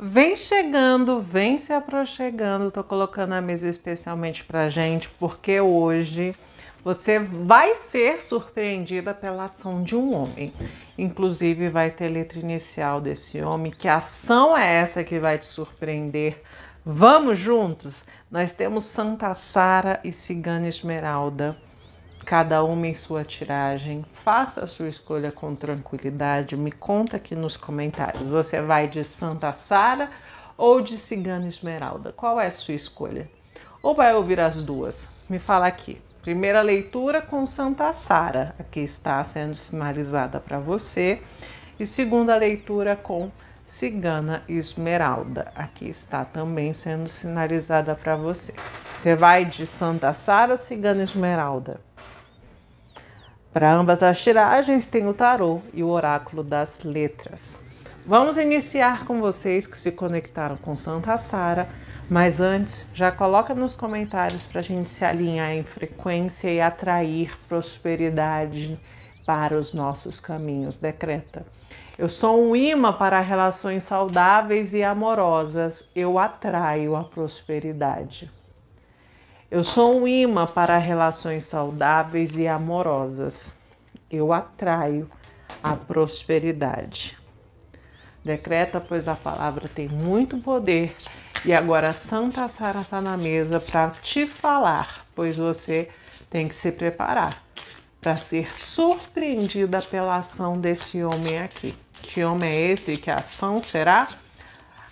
Vem chegando, vem se aproximando. Tô colocando a mesa especialmente pra gente, porque hoje você vai ser surpreendida pela ação de um homem. Inclusive vai ter letra inicial desse homem. Que ação é essa que vai te surpreender? Vamos juntos? Nós temos Santa Sara e Cigana Esmeralda cada uma em sua tiragem. Faça a sua escolha com tranquilidade. Me conta aqui nos comentários. Você vai de Santa Sara ou de Cigana Esmeralda? Qual é a sua escolha? Ou vai ouvir as duas? Me fala aqui. Primeira leitura com Santa Sara, aqui está sendo sinalizada para você. E segunda leitura com Cigana Esmeralda, aqui está também sendo sinalizada para você. Você vai de Santa Sara ou Cigana Esmeralda? Para ambas as tiragens tem o tarô e o oráculo das letras. Vamos iniciar com vocês que se conectaram com Santa Sara, mas antes já coloca nos comentários para a gente se alinhar em frequência e atrair prosperidade para os nossos caminhos. Decreta. Eu sou um imã para relações saudáveis e amorosas. Eu atraio a prosperidade. Eu sou um imã para relações saudáveis e amorosas. Eu atraio a prosperidade. Decreta, pois a palavra tem muito poder. E agora a Santa Sara está na mesa para te falar, pois você tem que se preparar para ser surpreendida pela ação desse homem aqui. Que homem é esse que ação será?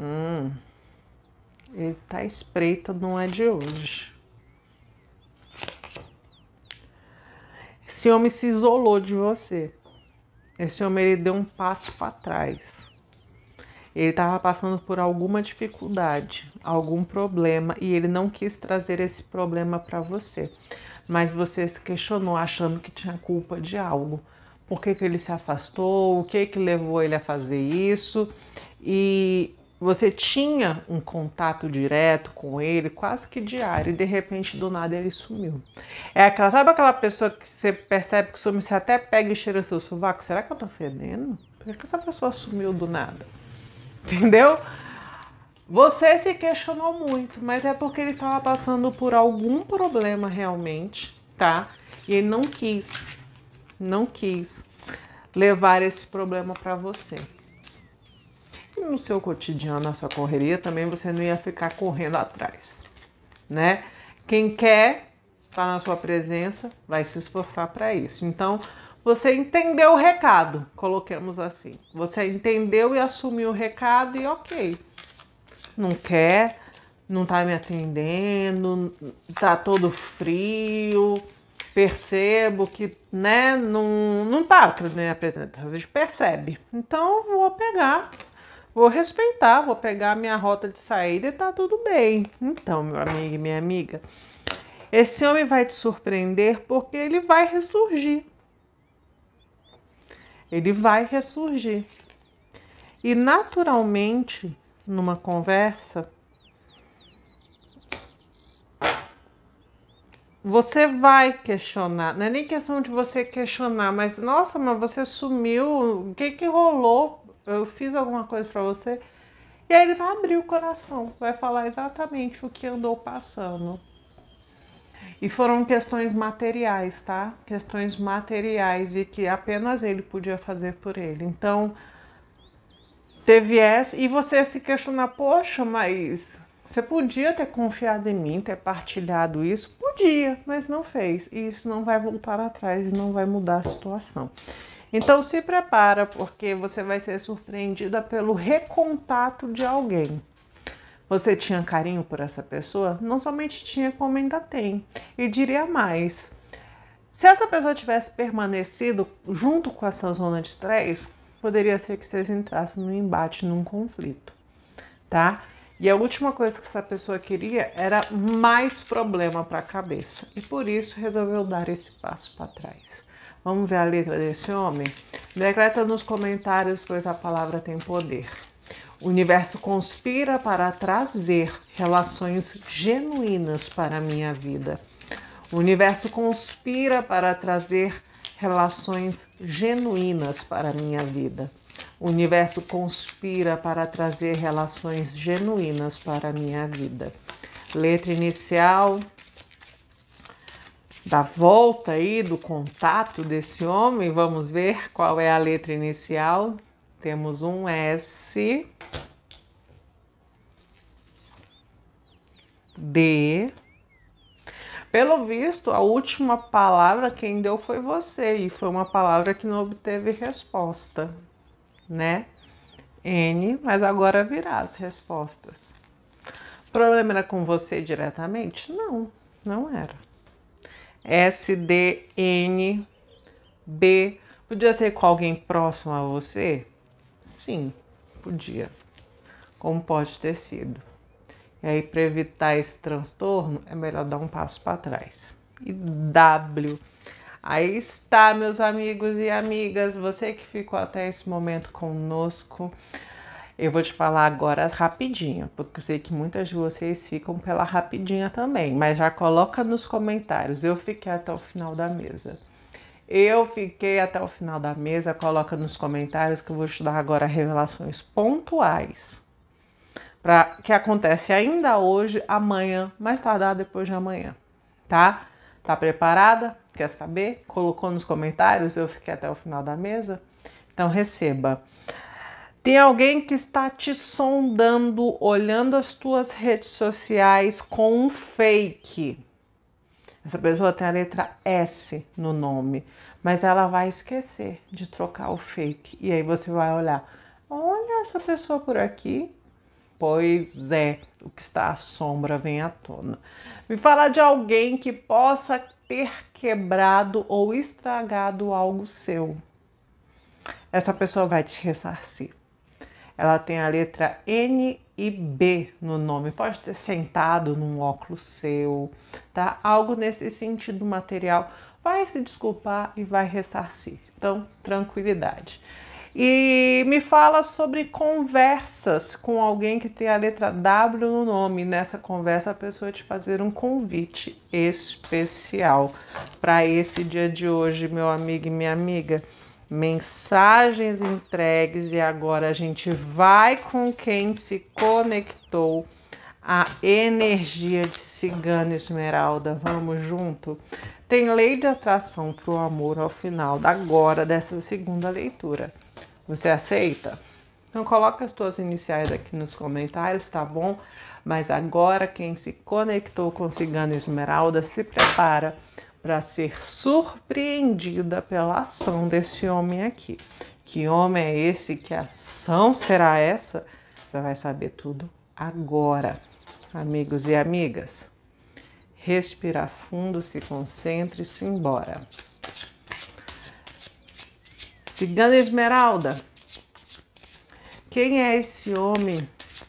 Hum, ele tá espreita, não é de hoje. Esse homem se isolou de você. Esse homem ele deu um passo para trás. Ele estava passando por alguma dificuldade, algum problema e ele não quis trazer esse problema para você. Mas você se questionou achando que tinha culpa de algo. Por que, que ele se afastou? O que que levou ele a fazer isso? E você tinha um contato direto com ele, quase que diário, e de repente do nada ele sumiu. É aquela, sabe aquela pessoa que você percebe que some, você até pega e cheira seu sovaco? Será que eu tô fedendo? Por que essa pessoa sumiu do nada? Entendeu? Você se questionou muito, mas é porque ele estava passando por algum problema realmente, tá? E ele não quis, não quis levar esse problema para você que no seu cotidiano, na sua correria, também você não ia ficar correndo atrás, né? Quem quer estar tá na sua presença vai se esforçar para isso. Então, você entendeu o recado, coloquemos assim. Você entendeu e assumiu o recado e ok. Não quer, não tá me atendendo, tá todo frio, percebo que, né, não, não tá na né, minha presença, a gente percebe. Então, vou pegar Vou respeitar, vou pegar a minha rota de saída e tá tudo bem. Então, meu amigo e minha amiga, esse homem vai te surpreender porque ele vai ressurgir. Ele vai ressurgir. E naturalmente, numa conversa, você vai questionar. Não é nem questão de você questionar, mas nossa, mas você sumiu, o que que rolou? eu fiz alguma coisa para você. E aí ele vai abrir o coração, vai falar exatamente o que andou passando. E foram questões materiais, tá? Questões materiais e que apenas ele podia fazer por ele. Então, teve essa. E você se questionar, poxa, mas você podia ter confiado em mim, ter partilhado isso? Podia, mas não fez. E isso não vai voltar atrás e não vai mudar a situação. Então se prepara porque você vai ser surpreendida pelo recontato de alguém. Você tinha carinho por essa pessoa? Não somente tinha, como ainda tem. E diria mais: se essa pessoa tivesse permanecido junto com essa zona de estresse, poderia ser que vocês entrassem num embate, num conflito, tá? E a última coisa que essa pessoa queria era mais problema para a cabeça. E por isso resolveu dar esse passo para trás. Vamos ver a letra desse homem? Decreta nos comentários, pois a palavra tem poder. O universo conspira para trazer relações genuínas para a minha vida. O universo conspira para trazer relações genuínas para a minha vida. O universo conspira para trazer relações genuínas para a minha vida. Letra inicial, da volta aí, do contato desse homem, vamos ver qual é a letra inicial. Temos um S, D. Pelo visto, a última palavra quem deu foi você, e foi uma palavra que não obteve resposta, né? N, mas agora virá as respostas. O problema era com você diretamente? Não, não era. SDNB. Podia ser com alguém próximo a você? Sim, podia. Como pode ter sido. E aí, para evitar esse transtorno, é melhor dar um passo para trás. E W. Aí está, meus amigos e amigas, você que ficou até esse momento conosco. Eu vou te falar agora rapidinho, porque eu sei que muitas de vocês ficam pela rapidinha também, mas já coloca nos comentários. Eu fiquei até o final da mesa. Eu fiquei até o final da mesa, coloca nos comentários que eu vou te dar agora revelações pontuais para que acontece ainda hoje, amanhã, mais tardar depois de amanhã, tá? Tá preparada? Quer saber? Colocou nos comentários, eu fiquei até o final da mesa. Então receba. Tem alguém que está te sondando, olhando as tuas redes sociais com um fake. Essa pessoa tem a letra S no nome, mas ela vai esquecer de trocar o fake. E aí você vai olhar: olha essa pessoa por aqui. Pois é, o que está à sombra vem à tona. Me falar de alguém que possa ter quebrado ou estragado algo seu. Essa pessoa vai te ressarcir ela tem a letra N e B no nome. Pode ter sentado num óculos seu, tá? Algo nesse sentido material. Vai se desculpar e vai ressarcir. Então, tranquilidade. E me fala sobre conversas com alguém que tem a letra W no nome. Nessa conversa, a pessoa te fazer um convite especial para esse dia de hoje, meu amigo e minha amiga mensagens entregues e agora a gente vai com quem se conectou a energia de cigana esmeralda. Vamos junto? Tem lei de atração para o amor ao final da agora dessa segunda leitura. Você aceita? Então coloca as tuas iniciais aqui nos comentários, tá bom? Mas agora quem se conectou com Cigana Esmeralda se prepara para ser surpreendida pela ação desse homem aqui. Que homem é esse? Que ação será essa? Você vai saber tudo agora, amigos e amigas. Respira fundo, se concentre e se embora. Cigana Esmeralda, quem é esse homem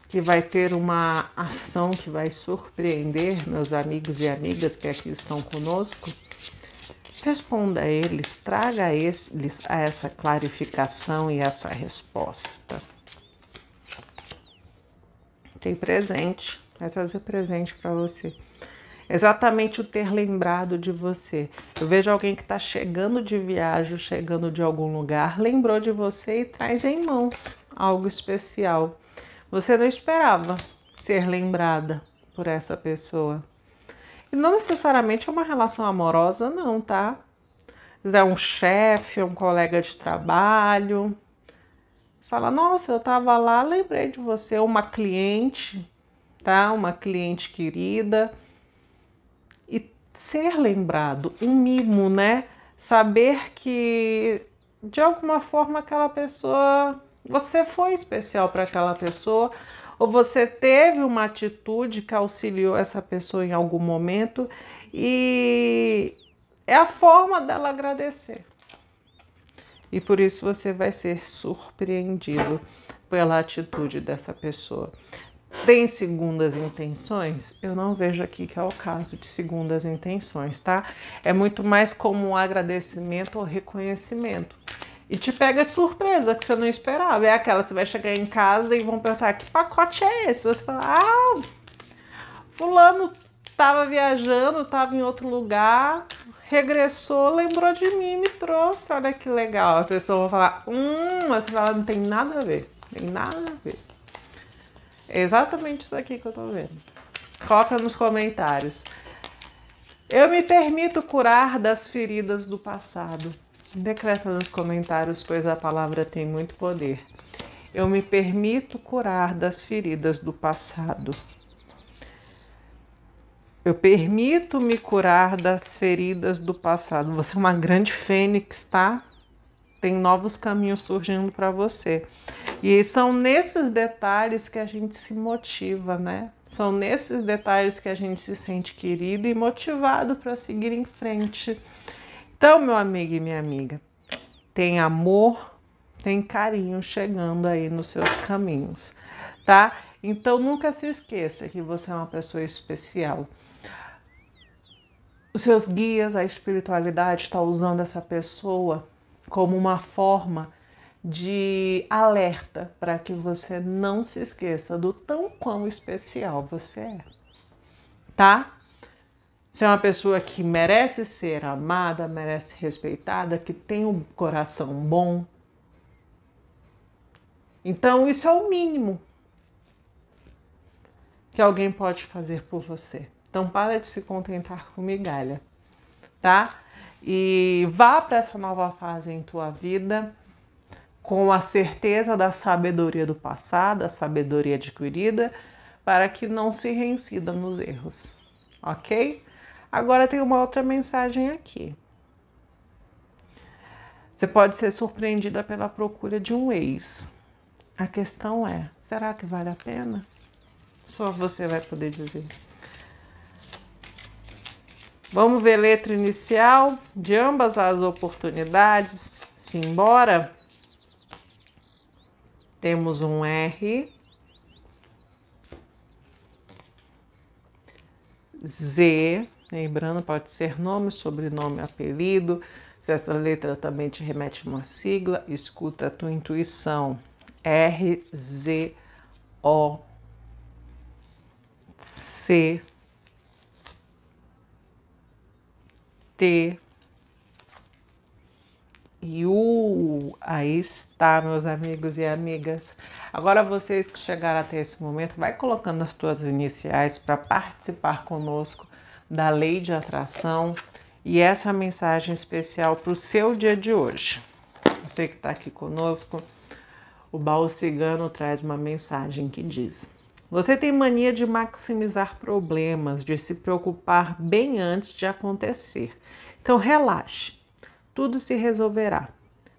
que vai ter uma ação que vai surpreender meus amigos e amigas que aqui estão conosco, responda a eles, traga a eles a essa clarificação e essa resposta. Tem presente, vai trazer presente para você. Exatamente o ter lembrado de você. Eu vejo alguém que está chegando de viagem, chegando de algum lugar, lembrou de você e traz em mãos algo especial você não esperava ser lembrada por essa pessoa. E não necessariamente é uma relação amorosa, não, tá? É um chefe, é um colega de trabalho. Fala, nossa, eu tava lá, lembrei de você, uma cliente, tá? Uma cliente querida. E ser lembrado, um mimo, né? Saber que de alguma forma aquela pessoa você foi especial para aquela pessoa, ou você teve uma atitude que auxiliou essa pessoa em algum momento, e é a forma dela agradecer. E por isso você vai ser surpreendido pela atitude dessa pessoa. Tem segundas intenções? Eu não vejo aqui que é o caso de segundas intenções, tá? É muito mais como um agradecimento ou reconhecimento. E te pega de surpresa, que você não esperava. É aquela, você vai chegar em casa e vão perguntar que pacote é esse? Você fala, ah, fulano estava viajando, estava em outro lugar, regressou, lembrou de mim, me trouxe, olha que legal. A pessoa vai falar, hum, mas você fala, não tem nada a ver, não tem nada a ver. É exatamente isso aqui que eu tô vendo. Coloca nos comentários. Eu me permito curar das feridas do passado. Decreta nos comentários, pois a palavra tem muito poder. Eu me permito curar das feridas do passado. Eu permito me curar das feridas do passado. Você é uma grande fênix, tá? Tem novos caminhos surgindo para você. E são nesses detalhes que a gente se motiva, né? São nesses detalhes que a gente se sente querido e motivado para seguir em frente. Então, meu amigo e minha amiga, tem amor, tem carinho chegando aí nos seus caminhos, tá? Então nunca se esqueça que você é uma pessoa especial. Os seus guias, a espiritualidade está usando essa pessoa como uma forma de alerta para que você não se esqueça do tão quão especial você é, tá? Você é uma pessoa que merece ser amada, merece ser respeitada, que tem um coração bom. Então, isso é o mínimo que alguém pode fazer por você. Então, para de se contentar com migalha, tá? E vá para essa nova fase em tua vida com a certeza da sabedoria do passado, a sabedoria adquirida, para que não se reincida nos erros, ok? Agora tem uma outra mensagem aqui. Você pode ser surpreendida pela procura de um ex. A questão é: será que vale a pena? Só você vai poder dizer. Vamos ver letra inicial de ambas as oportunidades. Simbora. Temos um R. Z. Lembrando, pode ser nome, sobrenome, apelido. Se essa letra também te remete a uma sigla, escuta a tua intuição. R, Z, O, C, T e U. Aí está, meus amigos e amigas. Agora vocês que chegaram até esse momento, vai colocando as tuas iniciais para participar conosco da lei de atração e essa mensagem especial para o seu dia de hoje. Você que está aqui conosco, o baú cigano traz uma mensagem que diz: Você tem mania de maximizar problemas, de se preocupar bem antes de acontecer. Então relaxe, tudo se resolverá.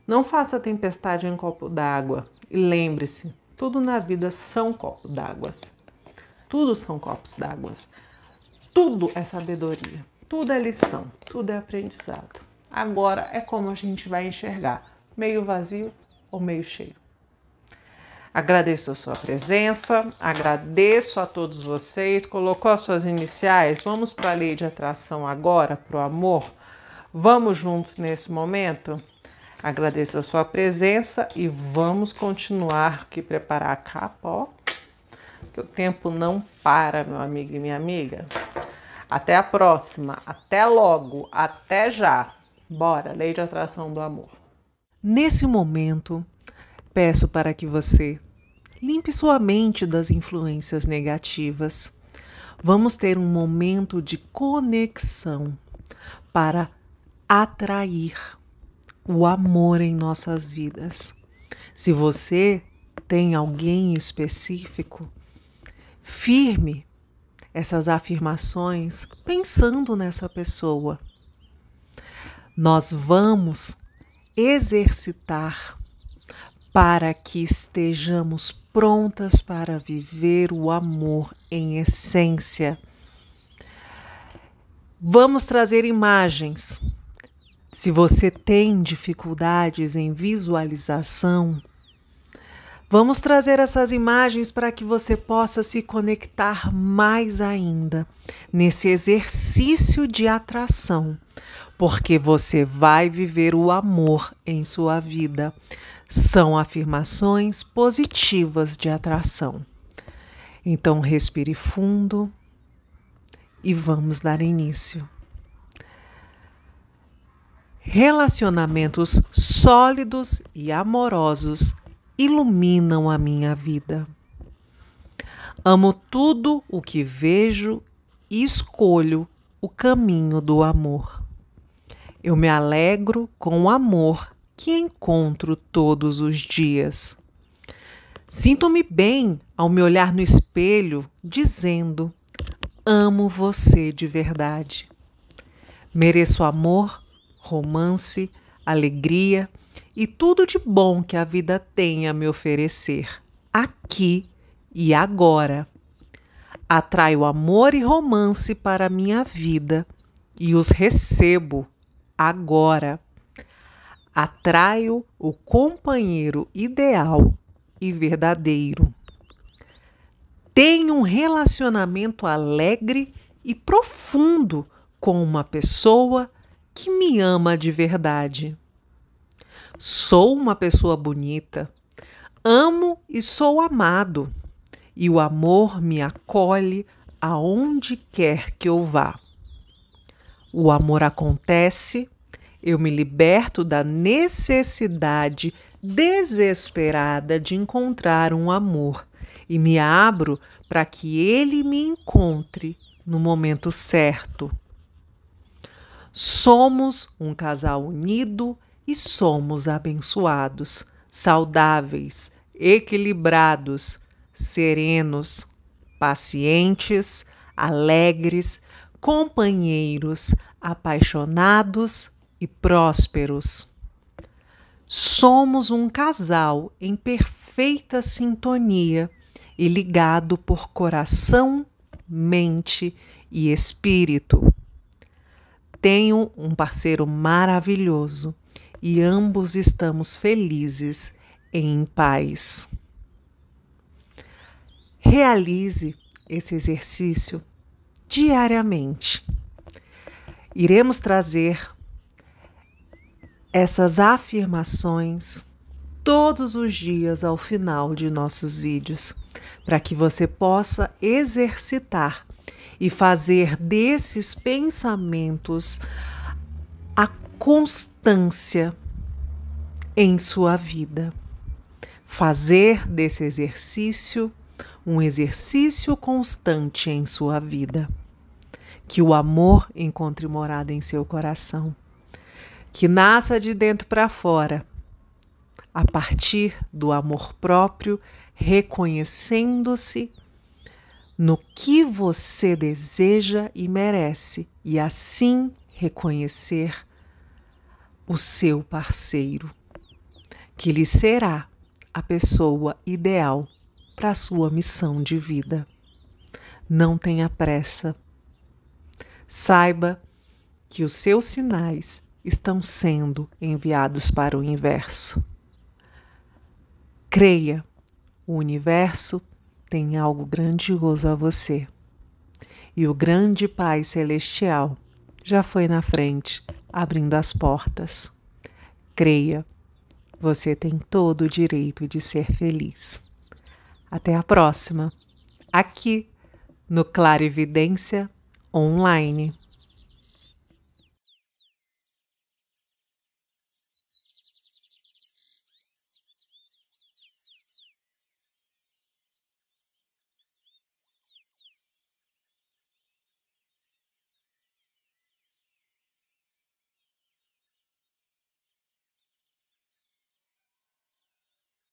Não faça tempestade em copo d'água e lembre-se, tudo na vida são copos d'água Tudo são copos d'água tudo é sabedoria, tudo é lição, tudo é aprendizado. Agora é como a gente vai enxergar, meio vazio ou meio cheio. Agradeço a sua presença, agradeço a todos vocês. Colocou as suas iniciais? Vamos para a lei de atração agora, para o amor? Vamos juntos nesse momento? Agradeço a sua presença e vamos continuar aqui preparar a capa, ó. Que o tempo não para, meu amigo e minha amiga. Até a próxima, até logo, até já. Bora, lei de atração do amor. Nesse momento, peço para que você limpe sua mente das influências negativas. Vamos ter um momento de conexão para atrair o amor em nossas vidas. Se você tem alguém específico, firme essas afirmações pensando nessa pessoa. Nós vamos exercitar para que estejamos prontas para viver o amor em essência. Vamos trazer imagens. Se você tem dificuldades em visualização, Vamos trazer essas imagens para que você possa se conectar mais ainda nesse exercício de atração, porque você vai viver o amor em sua vida. São afirmações positivas de atração. Então, respire fundo e vamos dar início. Relacionamentos sólidos e amorosos iluminam a minha vida. Amo tudo o que vejo e escolho o caminho do amor. Eu me alegro com o amor que encontro todos os dias. Sinto-me bem ao me olhar no espelho, dizendo: Amo você de verdade. Mereço amor, romance, alegria e tudo de bom que a vida tem a me oferecer, aqui e agora. Atraio amor e romance para a minha vida e os recebo agora. Atraio o companheiro ideal e verdadeiro. Tenho um relacionamento alegre e profundo com uma pessoa que me ama de verdade. Sou uma pessoa bonita. Amo e sou amado. E o amor me acolhe aonde quer que eu vá. O amor acontece, eu me liberto da necessidade desesperada de encontrar um amor e me abro para que ele me encontre no momento certo. Somos um casal unido e somos abençoados, saudáveis, equilibrados, serenos, pacientes, alegres, companheiros, apaixonados e prósperos. Somos um casal em perfeita sintonia e ligado por coração, mente e espírito. Tenho um parceiro maravilhoso e ambos estamos felizes em paz. Realize esse exercício diariamente. Iremos trazer essas afirmações todos os dias ao final de nossos vídeos, para que você possa exercitar e fazer desses pensamentos constância em sua vida. Fazer desse exercício um exercício constante em sua vida. Que o amor encontre morada em seu coração. Que nasça de dentro para fora, a partir do amor próprio, reconhecendo-se no que você deseja e merece, e assim reconhecer o seu parceiro, que lhe será a pessoa ideal para a sua missão de vida. Não tenha pressa. Saiba que os seus sinais estão sendo enviados para o universo. Creia, o universo tem algo grandioso a você. E o grande Pai Celestial já foi na frente, abrindo as portas. Creia, você tem todo o direito de ser feliz. Até a próxima, aqui no Clarividência Online.